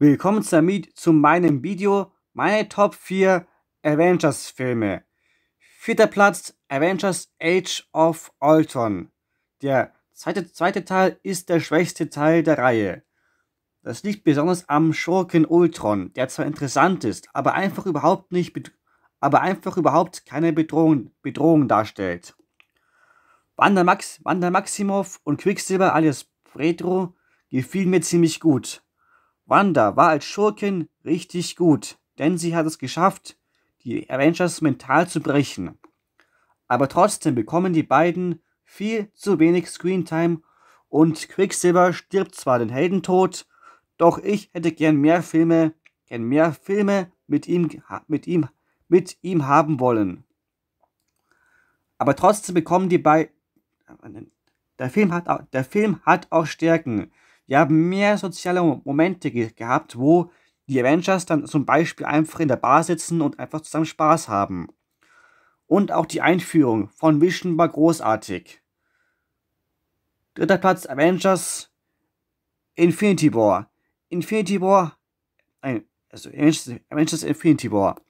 Willkommen damit zu meinem Video, meine Top 4 Avengers Filme. Vierter Platz Avengers Age of Ultron. Der zweite, zweite Teil ist der schwächste Teil der Reihe. Das liegt besonders am Schurken Ultron, der zwar interessant ist, aber einfach überhaupt nicht aber einfach überhaupt keine Bedrohung, Bedrohung darstellt. Wanda, Max, Wanda Maximoff und Quicksilver alias Pretro gefielen mir ziemlich gut. Wanda war als Schurkin richtig gut, denn sie hat es geschafft, die Avengers mental zu brechen. Aber trotzdem bekommen die beiden viel zu wenig Screentime und Quicksilver stirbt zwar den Heldentod, doch ich hätte gern mehr Filme, gern mehr Filme mit ihm, mit ihm, mit ihm haben wollen. Aber trotzdem bekommen die beiden. Der Film, hat, der Film hat auch Stärken. Wir haben mehr soziale Momente ge gehabt, wo die Avengers dann zum Beispiel einfach in der Bar sitzen und einfach zusammen Spaß haben. Und auch die Einführung von Vision war großartig. Dritter Platz Avengers Infinity War. Infinity War. also Avengers, Avengers Infinity War.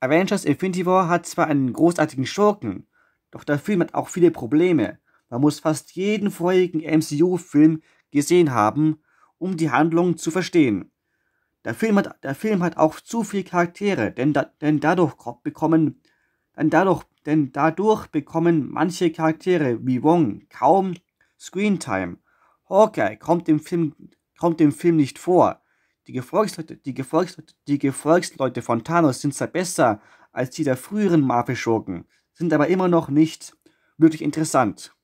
Avengers Infinity War hat zwar einen großartigen Schurken, doch der Film hat auch viele Probleme. Man muss fast jeden vorherigen MCU-Film gesehen haben, um die Handlung zu verstehen. Der Film hat, der Film hat auch zu viele Charaktere, denn, da, denn dadurch bekommen, denn dadurch, denn dadurch bekommen manche Charaktere wie Wong kaum Screentime. Hawkeye kommt im Film, kommt im Film nicht vor. Die Gefolgsleute, die, Gefolgsleute, die Gefolgsleute von Thanos sind zwar besser als die der früheren Marvel-Schurken, sind aber immer noch nicht wirklich interessant.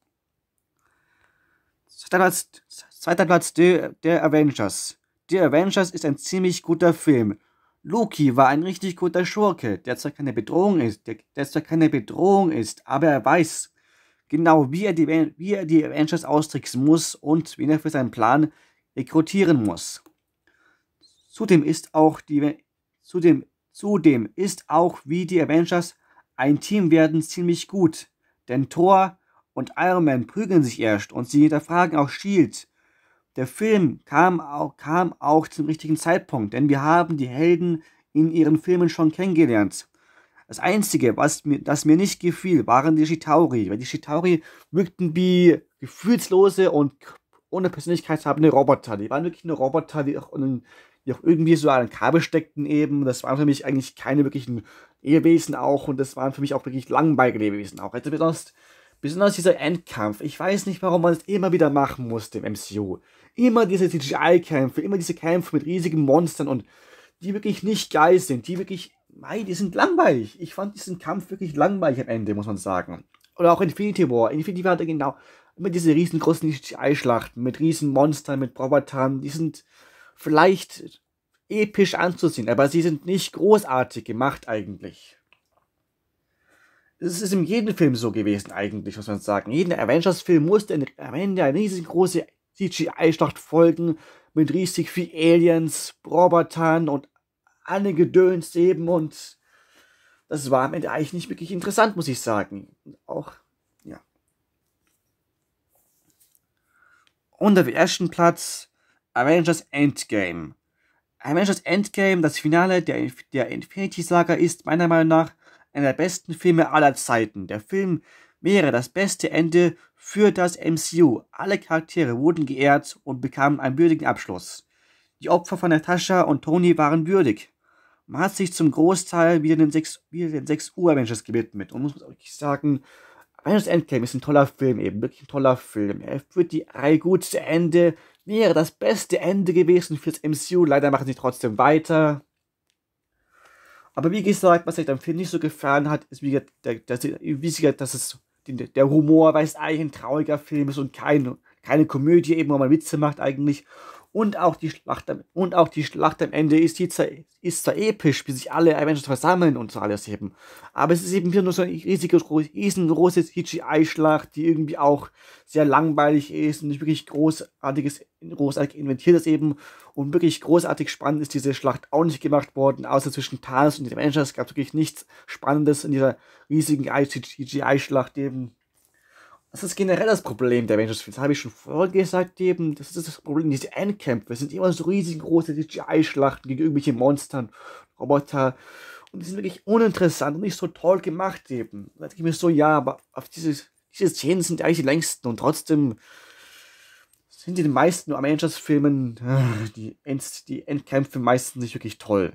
Zweiter Platz The, der Avengers. The Avengers ist ein ziemlich guter Film. Loki war ein richtig guter Schurke, der zwar keine Bedrohung ist, der, der zwar keine Bedrohung ist, aber er weiß genau, wie er, die, wie er die Avengers austricksen muss und wen er für seinen Plan rekrutieren muss. Zudem ist auch die zudem, zudem ist auch wie die Avengers ein Team werden ziemlich gut, denn Thor und Iron Man prügeln sich erst und sie hinterfragen auch Shield der Film kam auch, kam auch zum richtigen Zeitpunkt, denn wir haben die Helden in ihren Filmen schon kennengelernt. Das Einzige, was mir, das mir nicht gefiel, waren die Shitauri, weil die Shitauri wirkten wie gefühlslose und ohne Persönlichkeit habende Roboter. Die waren wirklich nur Roboter, die auch, die auch irgendwie so an Kabel steckten eben. Das waren für mich eigentlich keine wirklichen Lebewesen auch und das waren für mich auch wirklich langweilige Lebewesen auch. Hätte mir Besonders dieser Endkampf. Ich weiß nicht, warum man es immer wieder machen musste im MCU. Immer diese CGI-Kämpfe, immer diese Kämpfe mit riesigen Monstern und die wirklich nicht geil sind, die wirklich, mei, die sind langweilig. Ich fand diesen Kampf wirklich langweilig am Ende, muss man sagen. Oder auch Infinity War. Infinity War hatte genau immer diese riesengroßen CGI-Schlachten mit riesen Monstern, mit Robotern. Die sind vielleicht episch anzusehen, aber sie sind nicht großartig gemacht eigentlich es ist in jedem Film so gewesen eigentlich, muss man sagen. Jeden Avengers-Film musste am Ende eine riesengroße CGI-Schlacht folgen mit riesig viel Aliens, Robotern und alle Gedöns eben und das war am Ende eigentlich nicht wirklich interessant, muss ich sagen. Auch, ja. Und auf dem ersten Platz Avengers Endgame. Avengers Endgame, das Finale der, der Infinity Saga, ist meiner Meinung nach einer der besten Filme aller Zeiten. Der Film wäre das beste Ende für das MCU. Alle Charaktere wurden geehrt und bekamen einen würdigen Abschluss. Die Opfer von Natascha und Tony waren würdig. Man hat sich zum Großteil wieder den 6, wieder den 6 Uhr Avengers gewidmet. Und muss man wirklich sagen, Avengers Endgame ist ein toller Film eben, wirklich ein toller Film. Er führt die Reihe gut zu Ende, wäre das beste Ende gewesen fürs MCU. Leider machen sie trotzdem weiter. Aber wie gesagt, was ich am Film nicht so gefallen hat, ist wie gesagt, dass es der Humor, weil es eigentlich ein trauriger Film ist und kein, keine Komödie, eben wo man Witze macht eigentlich. Und auch die Schlacht am, und auch die Schlacht am Ende ist, die, ist zwar episch, wie sich alle Avengers versammeln und so alles eben. Aber es ist eben hier nur so eine riesige, riesengroße CGI-Schlacht, die irgendwie auch sehr langweilig ist und nicht wirklich großartiges, großartig inventiert ist eben. Und wirklich großartig spannend ist diese Schlacht auch nicht gemacht worden, außer zwischen Thanos und den Avengers es gab wirklich nichts Spannendes in dieser riesigen CGI-Schlacht eben. Das ist generell das Problem der Avengers Films. Habe ich schon vorher gesagt eben. Das ist das Problem. Diese Endkämpfe sind immer so riesengroße CGI-Schlachten gegen irgendwelche Monstern, Roboter. Und die sind wirklich uninteressant und nicht so toll gemacht eben. Da denke ich mir so, ja, aber auf dieses, diese Szenen sind eigentlich die längsten und trotzdem sind die den meisten Avengers-Filmen äh, die, End, die Endkämpfe meistens nicht wirklich toll.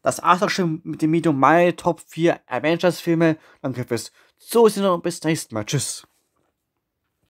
Das war's auch schon mit dem Video My Top 4 Avengers-Filme. Danke fürs so ist es noch. Bis nächstes Mal. Tschüss.